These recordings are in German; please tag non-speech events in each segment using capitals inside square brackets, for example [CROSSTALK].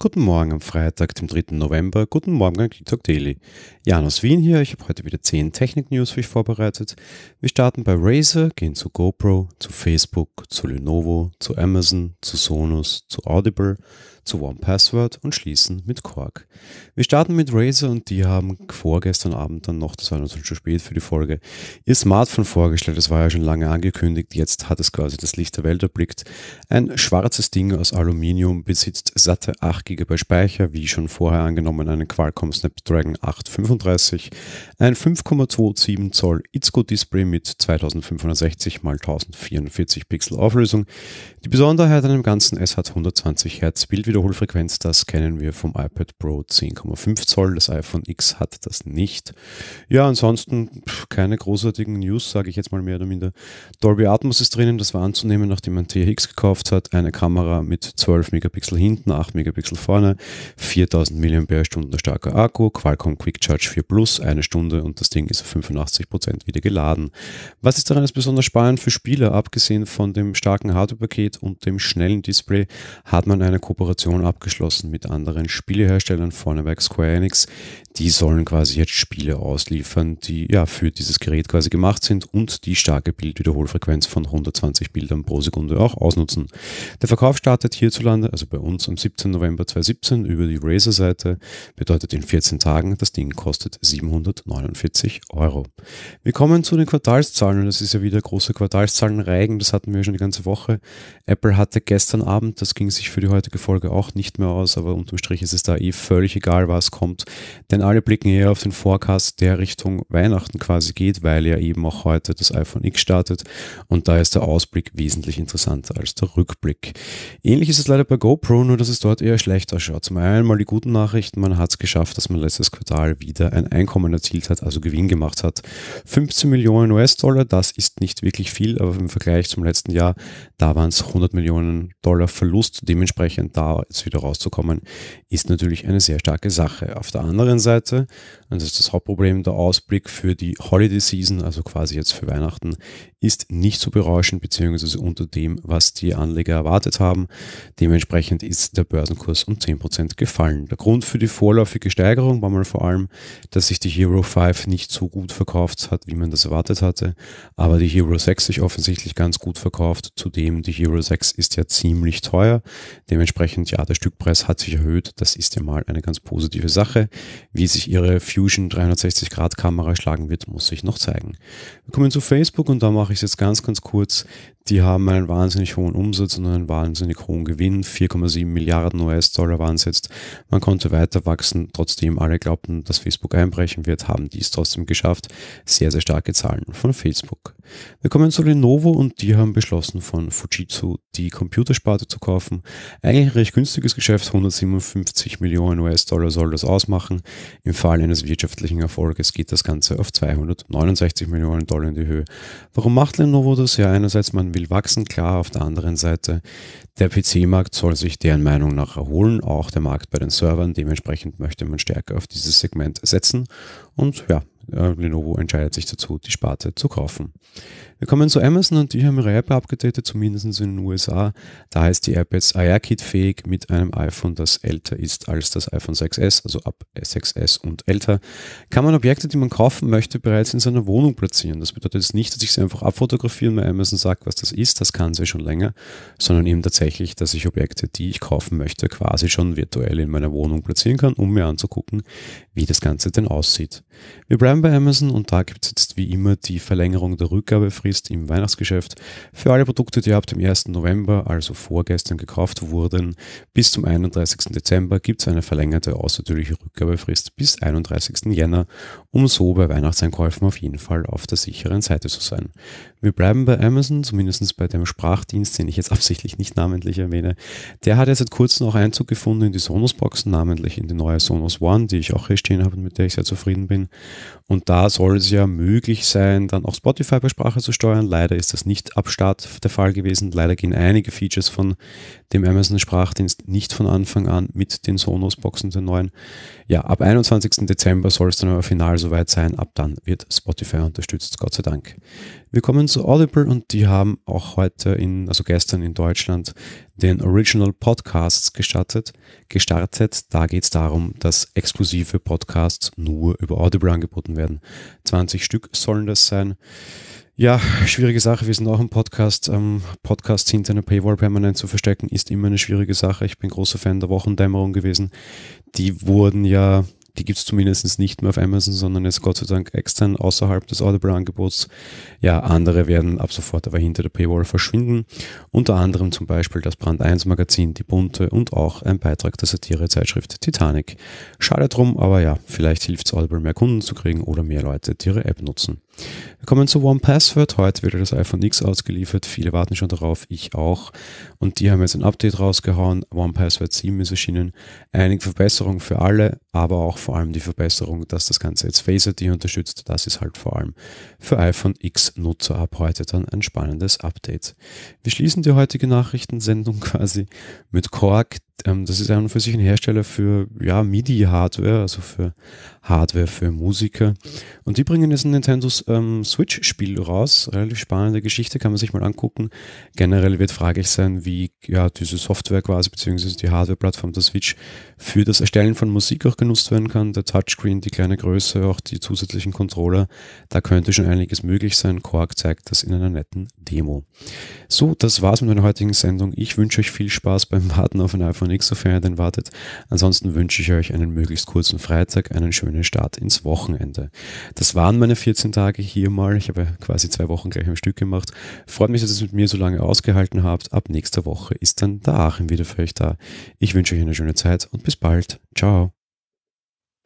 Guten Morgen am Freitag, dem 3. November. Guten Morgen an TikTok Daily. Jan aus Wien hier. Ich habe heute wieder 10 Technik-News für euch vorbereitet. Wir starten bei Razer, gehen zu GoPro, zu Facebook, zu Lenovo, zu Amazon, zu Sonos, zu Audible, zu OnePassword und schließen mit Quark. Wir starten mit Razer und die haben vorgestern Abend dann noch, das war natürlich zu spät für die Folge, ihr Smartphone vorgestellt. Das war ja schon lange angekündigt. Jetzt hat es quasi das Licht der Welt erblickt. Ein schwarzes Ding aus Aluminium besitzt satte 8 GB Speicher, wie schon vorher angenommen, einen Qualcomm Snapdragon 835, ein 5,27 Zoll Itzco Display mit 2560 x 1044 Pixel Auflösung. Die Besonderheit an dem Ganzen, es hat 120 Hertz Bildwiederholfrequenz, das kennen wir vom iPad Pro 10,5 Zoll, das iPhone X hat das nicht. Ja, ansonsten keine großartigen News, sage ich jetzt mal mehr oder minder. Dolby Atmos ist drinnen, das war anzunehmen, nachdem man THX gekauft hat, eine Kamera mit 12 Megapixel hinten, 8 Megapixel vorne, 4000 mAh starker Akku, Qualcomm Quick Charge 4 Plus, eine Stunde und das Ding ist auf 85% wieder geladen. Was ist daran jetzt besonders spannend für Spieler? Abgesehen von dem starken Hardware-Paket und dem schnellen Display hat man eine Kooperation abgeschlossen mit anderen Spieleherstellern, vorneweg Square Enix, die sollen quasi jetzt Spiele ausliefern, die ja für dieses Gerät quasi gemacht sind und die starke Bildwiederholfrequenz von 120 Bildern pro Sekunde auch ausnutzen. Der Verkauf startet hierzulande, also bei uns am 17. November 2017 über die Razer-Seite, bedeutet in 14 Tagen, das Ding kostet 749 Euro. Wir kommen zu den Quartalszahlen, das ist ja wieder große Quartalszahlenreigen, das hatten wir schon die ganze Woche. Apple hatte gestern Abend, das ging sich für die heutige Folge auch nicht mehr aus, aber unterm Strich ist es da eh völlig egal, was kommt, denn alle blicken eher auf den Forecast, der Richtung Weihnachten quasi geht, weil ja eben auch heute das iPhone X startet und da ist der Ausblick wesentlich interessanter als der Rückblick. Ähnlich ist es leider bei GoPro, nur dass es dort eher schlecht ausschaut. Zum einen mal die guten Nachrichten, man hat es geschafft, dass man letztes Quartal wieder ein Einkommen erzielt hat, also Gewinn gemacht hat. 15 Millionen US-Dollar, das ist nicht wirklich viel, aber im Vergleich zum letzten Jahr, da waren es 100 Millionen Dollar Verlust. Dementsprechend da jetzt wieder rauszukommen, ist natürlich eine sehr starke Sache. Auf der anderen Seite Seite, und das ist das Hauptproblem, der Ausblick für die Holiday Season, also quasi jetzt für Weihnachten, ist nicht so berauschend beziehungsweise unter dem, was die Anleger erwartet haben. Dementsprechend ist der Börsenkurs um 10% gefallen. Der Grund für die vorläufige Steigerung war mal vor allem, dass sich die Hero 5 nicht so gut verkauft hat, wie man das erwartet hatte, aber die Hero 6 sich offensichtlich ganz gut verkauft. Zudem, die Hero 6 ist ja ziemlich teuer. Dementsprechend, ja, der Stückpreis hat sich erhöht. Das ist ja mal eine ganz positive Sache. Wie sich ihre Fusion 360-Grad-Kamera schlagen wird, muss sich noch zeigen. Wir kommen zu Facebook und da mache ich es jetzt ganz, ganz kurz. Die haben einen wahnsinnig hohen Umsatz und einen wahnsinnig hohen Gewinn. 4,7 Milliarden US-Dollar waren es jetzt. Man konnte weiter wachsen. Trotzdem alle glaubten, dass Facebook einbrechen wird, haben dies trotzdem geschafft. Sehr, sehr starke Zahlen von Facebook. Wir kommen zu Lenovo und die haben beschlossen, von Fujitsu die Computersparte zu kaufen. Eigentlich ein recht günstiges Geschäft. 157 Millionen US-Dollar soll das ausmachen. Im Fall eines wirtschaftlichen Erfolges geht das Ganze auf 269 Millionen Dollar in die Höhe. Warum macht Lenovo das? Ja, einerseits, man will will wachsen, klar. Auf der anderen Seite, der PC-Markt soll sich deren Meinung nach erholen, auch der Markt bei den Servern. Dementsprechend möchte man stärker auf dieses Segment setzen. Und ja, äh, Lenovo entscheidet sich dazu, die Sparte zu kaufen. Wir kommen zu Amazon und die haben ihre App abgedatet, zumindest in den USA. Da heißt die App jetzt kit fähig mit einem iPhone, das älter ist als das iPhone 6S, also ab 6S und älter. Kann man Objekte, die man kaufen möchte, bereits in seiner Wohnung platzieren. Das bedeutet jetzt nicht, dass ich sie einfach abfotografieren, weil Amazon sagt, was das ist, das kann sie schon länger, sondern eben tatsächlich, dass ich Objekte, die ich kaufen möchte, quasi schon virtuell in meiner Wohnung platzieren kann, um mir anzugucken, wie das Ganze denn aussieht. Wir bleiben Prime bei Amazon und da gibt es jetzt wie immer die Verlängerung der Rückgabefrist im Weihnachtsgeschäft für alle Produkte, die ab dem 1. November, also vorgestern gekauft wurden, bis zum 31. Dezember gibt es eine verlängerte außertürliche Rückgabefrist bis 31. Jänner, um so bei Weihnachtseinkäufen auf jeden Fall auf der sicheren Seite zu sein. Wir bleiben bei Amazon, zumindest bei dem Sprachdienst, den ich jetzt [LAUGHS] absichtlich nicht namentlich erwähne. Der hat ja seit kurzem auch Einzug gefunden in die Sonos-Boxen, namentlich in die neue Sonos One, die ich auch hier stehen habe und mit der ich sehr zufrieden bin. Und da soll es ja möglich sein, dann auch Spotify bei Sprache zu steuern. Leider ist das nicht ab Start der Fall gewesen. Leider gehen einige Features von dem Amazon-Sprachdienst nicht von Anfang an mit den Sonos-Boxen der neuen. Ja, ab 21. Dezember soll es dann aber final soweit sein. Ab dann wird Spotify unterstützt, Gott sei Dank. Wir kommen zu Audible und die haben auch heute in, also gestern in Deutschland, den Original Podcasts gestartet. gestartet. Da geht es darum, dass exklusive Podcasts nur über Audible angeboten werden. 20 Stück sollen das sein. Ja, schwierige Sache. Wir sind auch im Podcast. Ähm, Podcasts hinter einer Paywall permanent zu verstecken, ist immer eine schwierige Sache. Ich bin großer Fan der Wochendämmerung gewesen. Die wurden ja, die gibt es zumindest nicht mehr auf Amazon, sondern jetzt Gott sei Dank extern außerhalb des Audible-Angebots. Ja, andere werden ab sofort aber hinter der Paywall verschwinden. Unter anderem zum Beispiel das Brand 1 Magazin, die Bunte und auch ein Beitrag der Satirezeitschrift Titanic. Schade drum, aber ja, vielleicht hilft es Audible mehr Kunden zu kriegen oder mehr Leute, die ihre App nutzen. Kommen zu OnePassword. Heute wird das iPhone X ausgeliefert. Viele warten schon darauf, ich auch. Und die haben jetzt ein Update rausgehauen. OnePassword 7 ist erschienen. Einige Verbesserungen für alle, aber auch vor allem die Verbesserung, dass das Ganze jetzt Face ID unterstützt. Das ist halt vor allem für iPhone X-Nutzer ab heute dann ein spannendes Update. Wir schließen die heutige Nachrichtensendung [LAUGHS] quasi mit Korg, ähm, das ist an für sich ein Hersteller für ja, MIDI-Hardware, also für Hardware für Musiker. Und die bringen jetzt ein Nintendo ähm, Switch-Spiel raus. Relativ spannende Geschichte, kann man sich mal angucken. Generell wird fraglich sein, wie ja, diese Software quasi, beziehungsweise die Hardware-Plattform der Switch für das Erstellen von Musik auch genutzt werden kann. Der Touchscreen, die kleine Größe, auch die zusätzlichen Controller, da könnte schon einiges möglich sein. Korg zeigt das in einer netten Demo. So, das war's mit meiner heutigen Sendung. Ich wünsche euch viel Spaß beim Warten auf ein iPhone nichts ihr Ferien wartet. Ansonsten wünsche ich euch einen möglichst kurzen Freitag, einen schönen Start ins Wochenende. Das waren meine 14 Tage hier mal. Ich habe quasi zwei Wochen gleich am Stück gemacht. Freut mich, dass ihr es mit mir so lange ausgehalten habt. Ab nächster Woche ist dann der Aachen wieder für euch da. Ich wünsche euch eine schöne Zeit und bis bald. Ciao.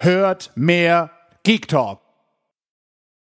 Hört mehr Geek Talk.